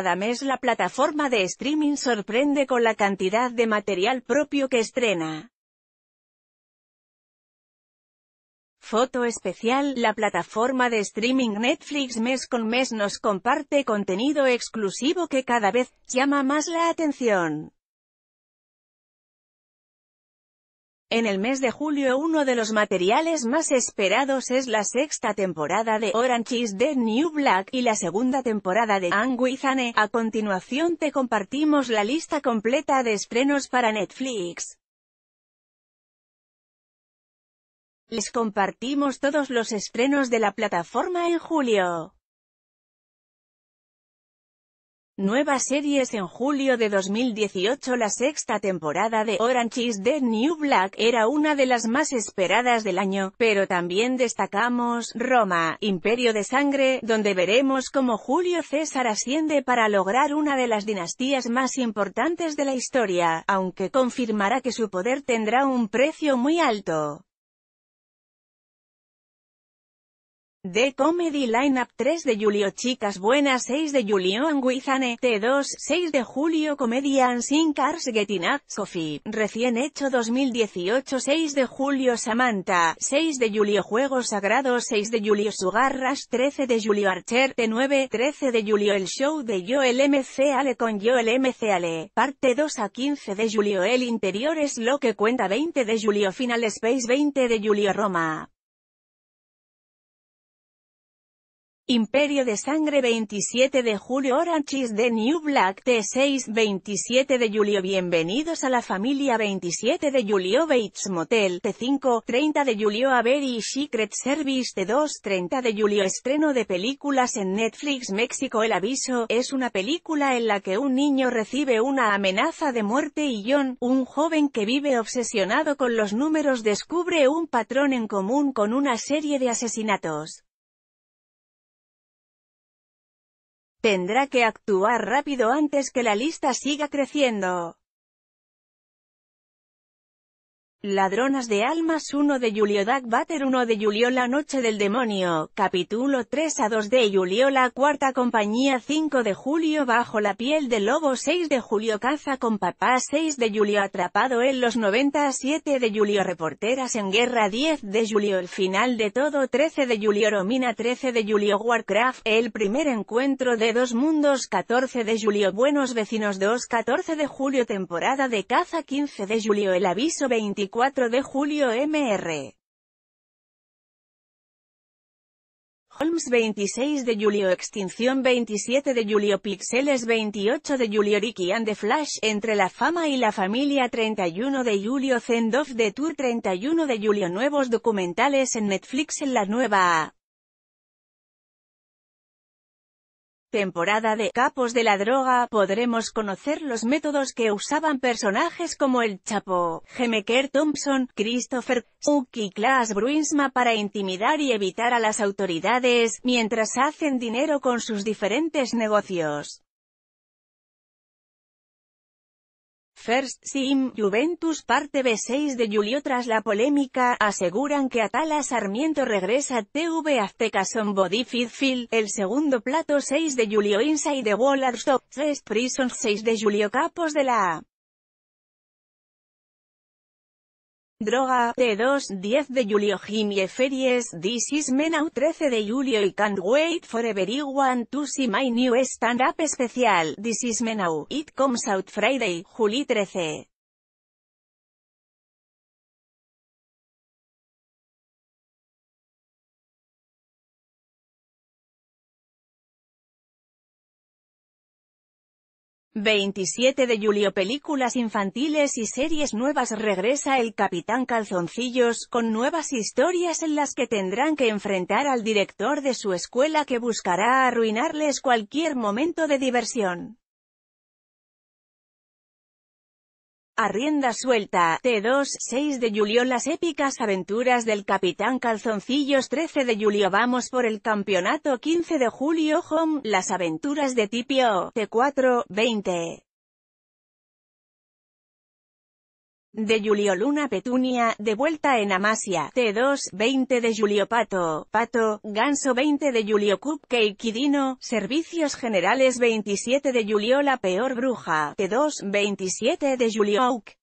cada mes la plataforma de streaming sorprende con la cantidad de material propio que estrena. Foto especial, la plataforma de streaming Netflix mes con mes nos comparte contenido exclusivo que cada vez llama más la atención. En el mes de julio uno de los materiales más esperados es la sexta temporada de Orange is the New Black y la segunda temporada de Anguizane. E. A continuación te compartimos la lista completa de estrenos para Netflix. Les compartimos todos los estrenos de la plataforma en julio. Nuevas series En julio de 2018 la sexta temporada de Orange is the New Black era una de las más esperadas del año, pero también destacamos Roma, Imperio de Sangre, donde veremos cómo Julio César asciende para lograr una de las dinastías más importantes de la historia, aunque confirmará que su poder tendrá un precio muy alto. The Comedy Lineup 3 de julio Chicas Buenas 6 de julio Anguizane T2 6 de julio Comedians in Cars Getting Up Coffee Recién hecho 2018 6 de julio Samantha 6 de julio Juegos Sagrados 6 de julio Sugar Rush 13 de julio Archer T9 13 de julio El Show de Joel Ale con Joel Ale Parte 2 a 15 de julio El Interior es lo que cuenta 20 de julio Final Space 20 de julio Roma Imperio de Sangre 27 de julio Orange is the New Black T6 27 de julio Bienvenidos a la familia 27 de julio Bates Motel T5 30 de julio Avery Secret Service T2 30 de julio Estreno de películas en Netflix México El Aviso es una película en la que un niño recibe una amenaza de muerte y John, un joven que vive obsesionado con los números descubre un patrón en común con una serie de asesinatos. Tendrá que actuar rápido antes que la lista siga creciendo. Ladronas de almas 1 de Julio Dag 1 de Julio La noche del demonio, capítulo 3 a 2 de Julio La cuarta compañía 5 de julio bajo la piel del lobo 6 de julio caza con papá 6 de julio atrapado en los 90 7 de julio reporteras en guerra 10 de julio el final de todo 13 de julio Romina 13 de julio Warcraft el primer encuentro de dos mundos 14 de julio buenos vecinos 2 14 de julio temporada de caza 15 de julio el aviso 24 24 de julio Mr. Holmes 26 de julio Extinción 27 de julio Pixeles 28 de julio Ricky and the Flash Entre la fama y la familia 31 de julio Zendoff de Tour 31 de julio Nuevos documentales en Netflix en la nueva A. temporada de Capos de la Droga podremos conocer los métodos que usaban personajes como el Chapo, Gemeker Thompson, Christopher, y Klaas Bruinsma para intimidar y evitar a las autoridades, mientras hacen dinero con sus diferentes negocios. First Sim, Juventus parte B6 de Julio tras la polémica, aseguran que Atala Sarmiento regresa TV Azteca son body Fitfield, el segundo plato 6 de Julio Inside the Wall Stop, Prison 6 de Julio Capos de la A. Droga, de 2 10 de julio Jimmy Ferries, This is Menau, 13 de julio y can't wait for everyone to see my new stand-up especial, This is Menau, it comes out Friday, Juli 13. 27 de julio Películas infantiles y series nuevas Regresa el Capitán Calzoncillos, con nuevas historias en las que tendrán que enfrentar al director de su escuela que buscará arruinarles cualquier momento de diversión. Arrienda suelta, T2, 6 de julio Las épicas aventuras del Capitán Calzoncillos 13 de julio Vamos por el campeonato 15 de julio Home, las aventuras de Tipio, T4, 20. de Julio Luna Petunia, de vuelta en Amasia, T2, 20 de Julio Pato, Pato, Ganso 20 de Julio Cupcake Kidino. Servicios Generales 27 de Julio La Peor Bruja, T2, 27 de Julio Oak.